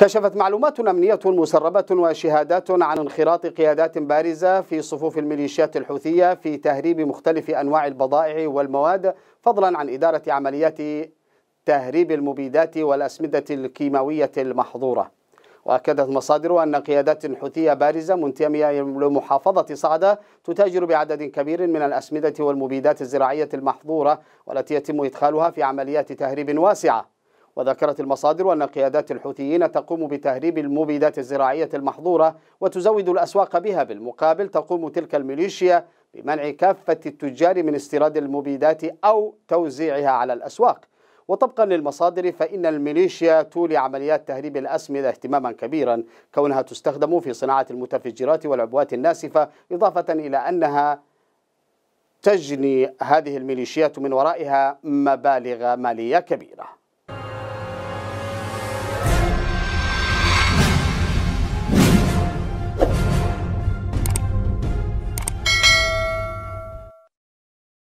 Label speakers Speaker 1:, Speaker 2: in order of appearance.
Speaker 1: كشفت معلومات أمنية مسربة وشهادات عن انخراط قيادات بارزة في صفوف الميليشيات الحوثية في تهريب مختلف أنواع البضائع والمواد فضلا عن إدارة عمليات تهريب المبيدات والأسمدة الكيماوية المحظورة وأكدت مصادر أن قيادات حوثية بارزة منتمية لمحافظة صعدة تتاجر بعدد كبير من الأسمدة والمبيدات الزراعية المحظورة والتي يتم إدخالها في عمليات تهريب واسعة وذكرت المصادر أن قيادات الحوثيين تقوم بتهريب المبيدات الزراعية المحظورة وتزود الأسواق بها بالمقابل تقوم تلك الميليشيا بمنع كافة التجار من استيراد المبيدات أو توزيعها على الأسواق وطبقا للمصادر فإن الميليشيا تولي عمليات تهريب الأسمدة اهتماما كبيرا كونها تستخدم في صناعة المتفجرات والعبوات الناسفة إضافة إلى أنها تجني هذه الميليشيات من ورائها مبالغ مالية كبيرة